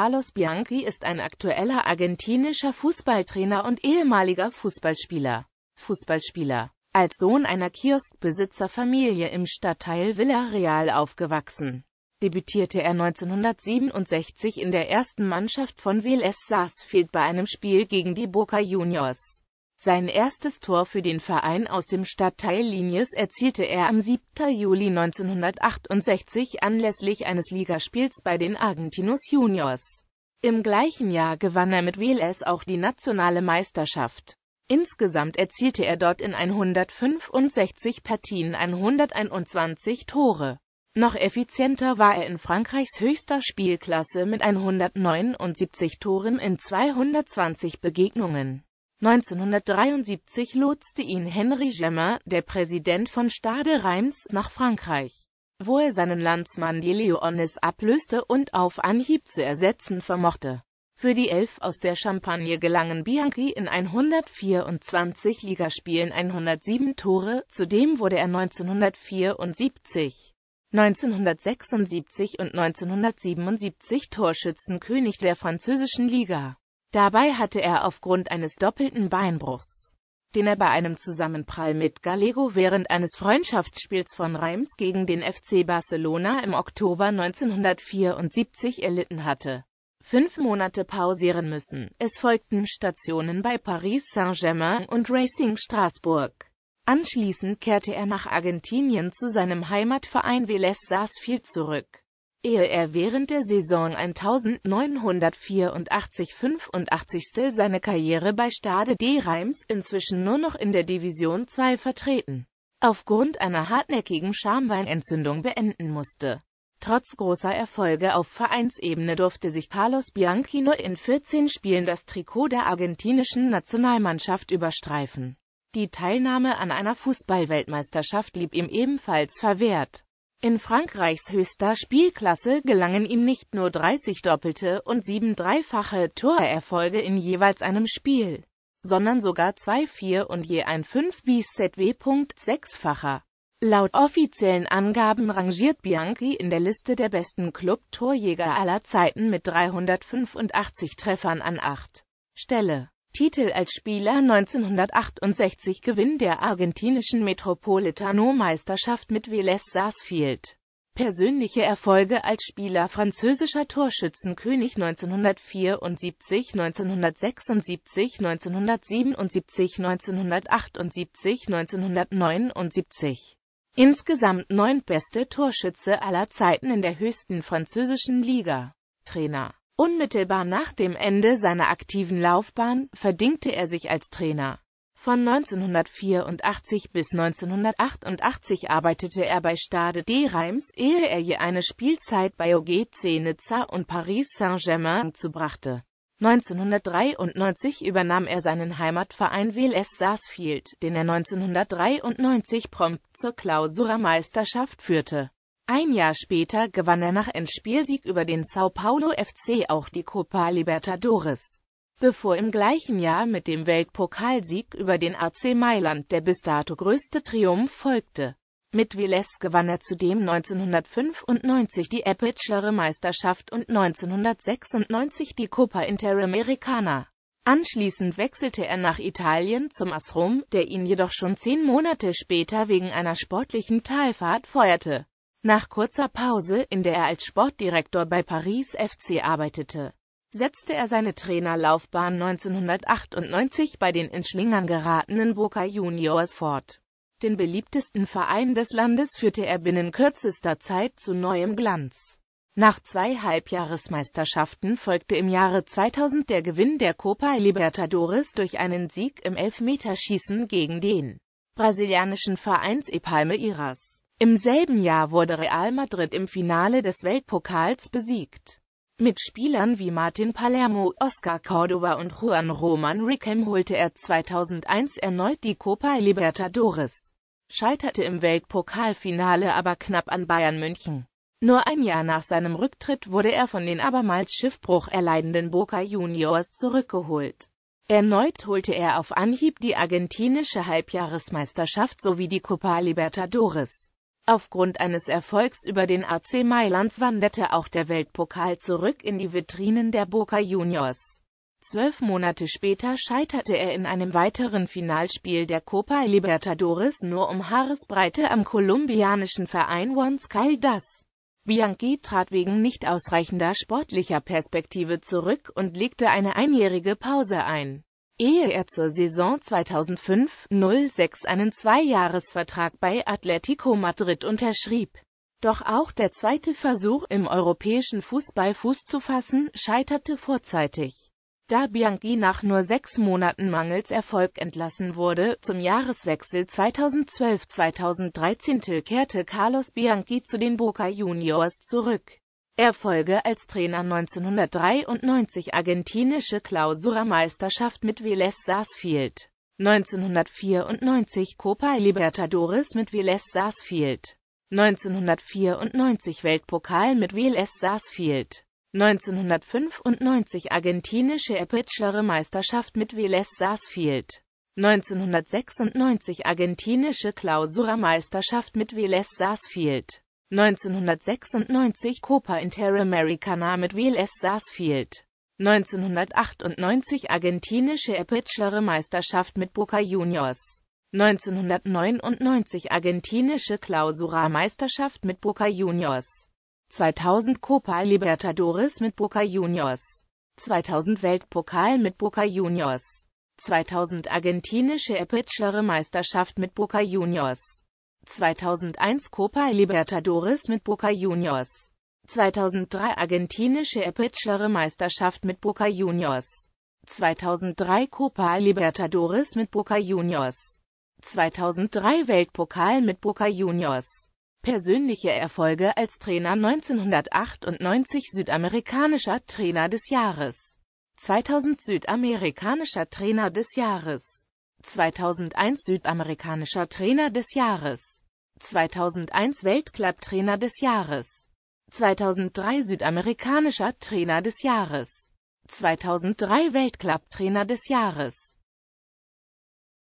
Carlos Bianchi ist ein aktueller argentinischer Fußballtrainer und ehemaliger Fußballspieler. Fußballspieler. Als Sohn einer Kioskbesitzerfamilie im Stadtteil Villarreal aufgewachsen, debütierte er 1967 in der ersten Mannschaft von Vélez Sarsfield bei einem Spiel gegen die Boca Juniors. Sein erstes Tor für den Verein aus dem Stadtteil Linies erzielte er am 7. Juli 1968 anlässlich eines Ligaspiels bei den Argentinos Juniors. Im gleichen Jahr gewann er mit WLS auch die nationale Meisterschaft. Insgesamt erzielte er dort in 165 Partien 121 Tore. Noch effizienter war er in Frankreichs höchster Spielklasse mit 179 Toren in 220 Begegnungen. 1973 lotste ihn Henri Gemmer, der Präsident von Stade Reims, nach Frankreich, wo er seinen Landsmann die Leonis ablöste und auf Anhieb zu ersetzen vermochte. Für die Elf aus der Champagne gelangen Bianchi in 124 Ligaspielen 107 Tore, zudem wurde er 1974, 1976 und 1977 Torschützenkönig der französischen Liga. Dabei hatte er aufgrund eines doppelten Beinbruchs, den er bei einem Zusammenprall mit Gallego während eines Freundschaftsspiels von Reims gegen den FC Barcelona im Oktober 1974 erlitten hatte, fünf Monate pausieren müssen. Es folgten Stationen bei Paris Saint-Germain und Racing Straßburg. Anschließend kehrte er nach Argentinien zu seinem Heimatverein Vélez Sarsfield zurück ehe er während der Saison 1984-85 seine Karriere bei Stade D. Reims inzwischen nur noch in der Division 2 vertreten, aufgrund einer hartnäckigen Schamweinentzündung beenden musste. Trotz großer Erfolge auf Vereinsebene durfte sich Carlos Bianchi nur in 14 Spielen das Trikot der argentinischen Nationalmannschaft überstreifen. Die Teilnahme an einer Fußballweltmeisterschaft blieb ihm ebenfalls verwehrt. In Frankreichs höchster Spielklasse gelangen ihm nicht nur 30 doppelte und 7 dreifache Torerfolge in jeweils einem Spiel, sondern sogar 2 4 und je ein 5 bis ZW.6-facher. Laut offiziellen Angaben rangiert Bianchi in der Liste der besten Club-Torjäger aller Zeiten mit 385 Treffern an 8 Stelle. Titel als Spieler 1968 Gewinn der argentinischen Metropolitano-Meisterschaft mit Vélez Sarsfield. Persönliche Erfolge als Spieler französischer Torschützenkönig 1974, 1976, 1977, 1978, 1979. Insgesamt neun beste Torschütze aller Zeiten in der höchsten französischen Liga. Trainer Unmittelbar nach dem Ende seiner aktiven Laufbahn verdingte er sich als Trainer. Von 1984 bis 1988 arbeitete er bei Stade de Reims, ehe er je eine Spielzeit bei OGC Nizza und Paris Saint-Germain zubrachte. 1993 übernahm er seinen Heimatverein WLS Sarsfield, den er 1993 prompt zur Klausurer Meisterschaft führte. Ein Jahr später gewann er nach Endspielsieg über den Sao Paulo FC auch die Copa Libertadores, bevor im gleichen Jahr mit dem Weltpokalsieg über den AC Mailand der bis dato größte Triumph folgte. Mit Viles gewann er zudem 1995 die Aperture Meisterschaft und 1996 die Copa Interamericana. Anschließend wechselte er nach Italien zum AS der ihn jedoch schon zehn Monate später wegen einer sportlichen Talfahrt feuerte. Nach kurzer Pause, in der er als Sportdirektor bei Paris FC arbeitete, setzte er seine Trainerlaufbahn 1998 bei den in Schlingern geratenen Boca Juniors fort. Den beliebtesten Verein des Landes führte er binnen kürzester Zeit zu neuem Glanz. Nach zwei Halbjahresmeisterschaften folgte im Jahre 2000 der Gewinn der Copa Libertadores durch einen Sieg im Elfmeterschießen gegen den brasilianischen Vereins Epalmeiras. Im selben Jahr wurde Real Madrid im Finale des Weltpokals besiegt. Mit Spielern wie Martin Palermo, Oscar Córdoba und Juan Roman Rickham holte er 2001 erneut die Copa Libertadores, scheiterte im Weltpokalfinale aber knapp an Bayern München. Nur ein Jahr nach seinem Rücktritt wurde er von den abermals Schiffbruch erleidenden Boca Juniors zurückgeholt. Erneut holte er auf Anhieb die argentinische Halbjahresmeisterschaft sowie die Copa Libertadores. Aufgrund eines Erfolgs über den AC Mailand wanderte auch der Weltpokal zurück in die Vitrinen der Boca Juniors. Zwölf Monate später scheiterte er in einem weiteren Finalspiel der Copa Libertadores nur um Haaresbreite am kolumbianischen Verein Once Caldas. Bianchi trat wegen nicht ausreichender sportlicher Perspektive zurück und legte eine einjährige Pause ein ehe er zur Saison 2005-06 einen Zweijahresvertrag bei Atletico Madrid unterschrieb. Doch auch der zweite Versuch, im europäischen Fußball Fuß zu fassen, scheiterte vorzeitig. Da Bianchi nach nur sechs Monaten mangels Erfolg entlassen wurde, zum Jahreswechsel 2012-2013 kehrte Carlos Bianchi zu den Boca Juniors zurück. Erfolge als Trainer 1993 argentinische Clausura-Meisterschaft mit Vélez Sarsfield. 1994 Copa Libertadores mit Vélez Sarsfield. 1994 Weltpokal mit Vélez Sarsfield. 1995 argentinische Epichlere Meisterschaft mit Vélez Sarsfield. 1996 argentinische Clausura-Meisterschaft mit Vélez Sarsfield. 1996 Copa Interamericana mit VLS Sarsfield. 1998 argentinische Aperture Meisterschaft mit Boca Juniors. 1999 argentinische Clausura Meisterschaft mit Boca Juniors. 2000 Copa Libertadores mit Boca Juniors. 2000 Weltpokal mit Boca Juniors. 2000 argentinische Aperture Meisterschaft mit Boca Juniors. 2001 Copa Libertadores mit Boca Juniors. 2003 Argentinische Aperture-Meisterschaft mit Boca Juniors. 2003 Copa Libertadores mit Boca Juniors. 2003 Weltpokal mit Boca Juniors. Persönliche Erfolge als Trainer 1998 Südamerikanischer Trainer des Jahres 2000 Südamerikanischer Trainer des Jahres 2001 Südamerikanischer Trainer des Jahres 2001 Weltclub-Trainer des Jahres 2003 Südamerikanischer Trainer des Jahres 2003 Weltclub-Trainer des Jahres